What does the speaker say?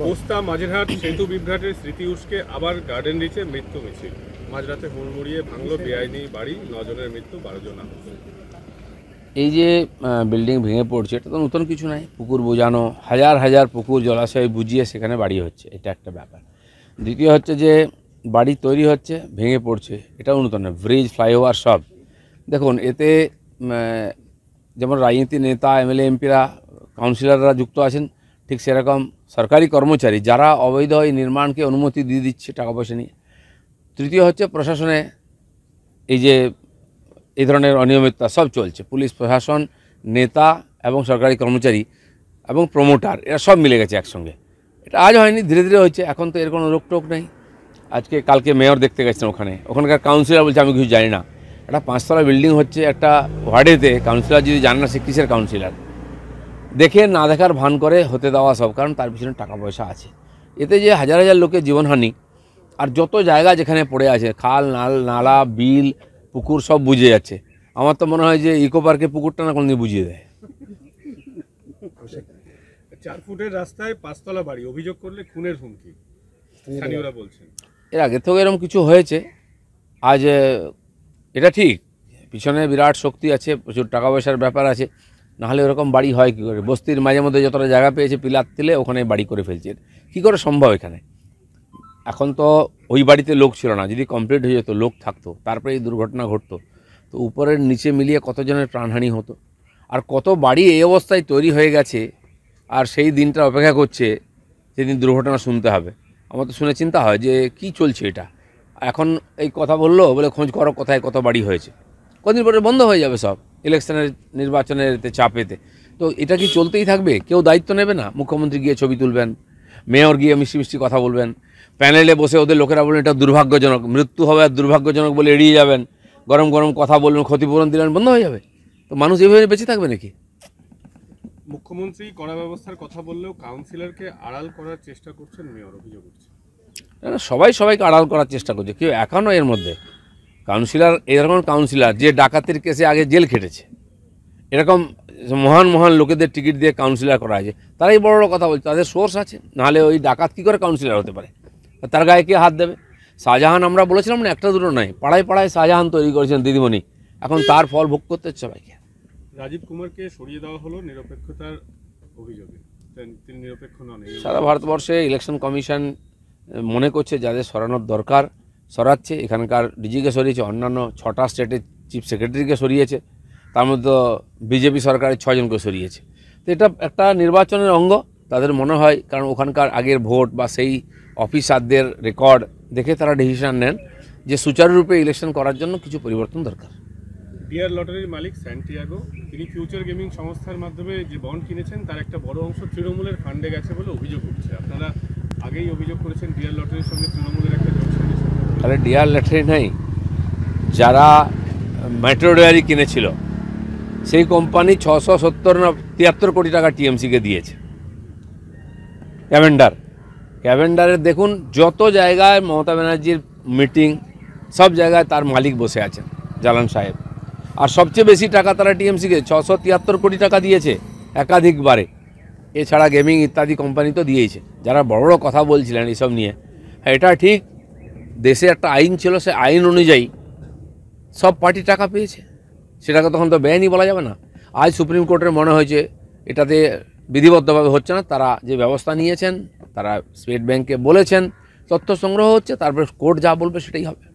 পোস্তা মাঝেরহাট সেতু বিভ্রাটের স্মৃতি উস্কে আবার গার্ডেন রিচে মৃত্যু মিছিল মাঝরাতে হুড়মুড়িয়ে ভাঙল বেআইনি বাড়ি নজনের মৃত্যু বারো জন এই যে বিল্ডিং ভেঙে পড়ছে এটা তো নতুন কিছু নাই পুকুর বোঝানো হাজার হাজার পুকুর জলাশয় বুঝিয়ে সেখানে বাড়ি হচ্ছে এটা একটা ব্যাপার দ্বিতীয় হচ্ছে যে বাড়ি তৈরি হচ্ছে ভেঙে পড়ছে এটাও নতুন না ব্রিজ ফ্লাইওভার সব দেখুন এতে যেমন রাজনীতি নেতা এমএলএ এমপিরা কাউন্সিলররা যুক্ত আছেন ঠিক সেরকম সরকারি কর্মচারী যারা অবৈধ এই নির্মাণকে অনুমতি দিয়ে দিচ্ছে টাকা পয়সা নিয়ে তৃতীয় হচ্ছে প্রশাসনে এই যে এই ধরনের অনিয়মিততা সব চলছে পুলিশ প্রশাসন নেতা এবং সরকারি কর্মচারী এবং প্রমোটার এরা সব মিলে গেছে একসঙ্গে এটা আজ হয়নি ধীরে ধীরে হচ্ছে এখন তো এর কোনো রোকটোক নেই আজকে কালকে মেয়র দেখতে গেছেন ওখানে ওখানকার কাউন্সিলর বলছে আমি কিছু জানি না একটা পাঁচতলা বিল্ডিং হচ্ছে একটা ওয়ার্ডেতে কাউন্সিলর যদি জানে না সে কিসের কাউন্সিলর দেখে না দেখার ভান করে হতে দেওয়া সব কারণ তার পিছনে টাকা পয়সা আছে এতে যে হাজার হাজার লোকের জীবনহানি আর যত জায়গা যেখানে পড়ে আছে খাল নাল নালা বিল পুকুর সব বুঝে যাচ্ছে আমার তো মনে হয় যে ইকো পার্কে পুকুরটা না কোনোদিন বুঝিয়ে দেয় চার ফুটের রাস্তায় পাঁচতলা বাড়ি অভিযোগ করলে খুনের হুমকি এর আগে থেকে এরকম কিছু হয়েছে আজ এটা ঠিক পিছনে বিরাট শক্তি আছে প্রচুর টাকা পয়সার ব্যাপার আছে নাহলে ওরকম বাড়ি হয় কী করে বস্তির মাঝে মধ্যে যতটা জায়গা পেয়েছে পিলার তিলে ওখানে বাড়ি করে ফেলছে কী করে সম্ভব এখানে এখন তো ওই বাড়িতে লোক ছিল না যদি কমপ্লিট হয়ে যেত লোক থাকতো তারপরে এই দুর্ঘটনা ঘটতো তো উপরের নিচে মিলিয়ে কতজনের প্রাণহানি হতো আর কত বাড়ি এই অবস্থায় তৈরি হয়ে গেছে আর সেই দিনটা অপেক্ষা করছে যেদিন দুর্ঘটনা শুনতে হবে আমার তো শুনে চিন্তা হয় যে কি চলছে এটা এখন এই কথা বললো বলে খোঁজ করো কোথায় কত বাড়ি হয়েছে কদিন পরে বন্ধ হয়ে যাবে সব ইলেকশনের নির্বাচনের চাপেতে তো এটা কি চলতেই থাকবে কেউ দায়িত্ব নেবে না মুখ্যমন্ত্রী গিয়ে ছবি তুলবেন মেয়র গিয়ে মিষ্টি মিষ্টি কথা বলবেন প্যানেলে বসে ওদের লোকেরা বলবেন এটা দুর্ভাগ্যজনক মৃত্যু হবে আর দুর্ভাগ্যজনক বলে এড়িয়ে যাবেন গরম গরম কথা বলবেন ক্ষতিপূরণ দিলেন বন্ধ হয়ে যাবে তো মানুষ এভাবে বেঁচে থাকবে নাকি মুখ্যমন্ত্রী কড়া ব্যবস্থার কথা বললেও কাউন্সিলরকে আড়াল করার চেষ্টা করছেন মেয়র অভিযোগ করছে সবাই সবাইকে আড়াল করার চেষ্টা করছে কেউ এখনো এর মধ্যে কাউন্সিলার এরকম কাউন্সিলার যে ডাকাতির কেসে আগে জেল খেটেছে এরকম মহান মহান লোকেদের টিকিট দিয়ে কাউন্সিলার করা হয়েছে তারাই বড় বড় কথা বলছে তাদের সোর্স আছে নাহলে ওই ডাকাত কী করে কাউন্সিলার হতে পারে তার গায়ে কে হাত দেবে শাহজাহান আমরা বলেছিলাম না একটা দুটো নয় পাড়ায় পাড়ায় শাহজাহান তৈরি করেছেন দিদিমণি এখন তার ফল ভোগ করতে হচ্ছে ভাইকে রাজীব কুমারকে সরিয়ে দেওয়া হলো নিরপেক্ষতার অভিযোগে তিনি নিরপেক্ষ নন সারা ভারতবর্ষে ইলেকশন কমিশন মনে করছে যাদের সরানোর দরকার সরাচ্ছে এখানকার ডিজিকে সরিয়েছে অন্যান্য ছটা স্টেটের চিফ সেক্রেটারিকে সরিয়েছে তার মধ্যে বিজেপি সরকারের ছজনকে সরিয়েছে তো এটা একটা নির্বাচনের অঙ্গ তাদের মনে হয় কারণ ওখানকার আগের ভোট বা সেই অফিসারদের রেকর্ড দেখে তারা ডিসিশন নেন যে সুচারুরূপে ইলেকশন করার জন্য কিছু পরিবর্তন দরকার ডিয়ার লটারির মালিক স্যান্টিয়াগো তিনি ফিউচার গেমিং সংস্থার মাধ্যমে যে বন্ড কিনেছেন তার একটা বড় অংশ তৃণমূলের ফান্ডে গেছে বলে অভিযোগ উঠছে আপনারা আগেই অভিযোগ করেছেন ডিয়ার লটারির সঙ্গে তৃণমূলের একটা তাহলে ডিয়ার ল্যাটারি নাই যারা মেট্রো ডেয়ারি কিনেছিল সেই কোম্পানি ছশো সত্তর না তিয়াত্তর কোটি টাকা টিএমসিকে দিয়েছে ক্যাভেন্ডার ক্যাভেন্ডারের দেখুন যত জায়গায় মমতা ব্যানার্জির মিটিং সব জায়গায় তার মালিক বসে আছেন জালান সাহেব আর সবচেয়ে বেশি টাকা তারা টিএমসিকে ছশো তিয়াত্তর কোটি টাকা দিয়েছে একাধিকবারে এছাড়া গেমিং ইত্যাদি কোম্পানি তো দিয়েছে যারা বড় বড় কথা বলছিলেন এইসব নিয়ে হ্যাঁ, এটা ঠিক দেশে একটা আইন ছিল সে আইন অনুযায়ী সব পার্টি টাকা পেয়েছে সেটাকে তখন তো ব্যয়নি বলা যাবে না আজ সুপ্রিম কোর্টের মনে হয়েছে এটাতে বিধিবদ্ধভাবে হচ্ছে না তারা যে ব্যবস্থা নিয়েছেন তারা স্টেট ব্যাংকে বলেছেন তথ্য সংগ্রহ হচ্ছে তারপরে কোর্ট যা বলবে সেটাই হবে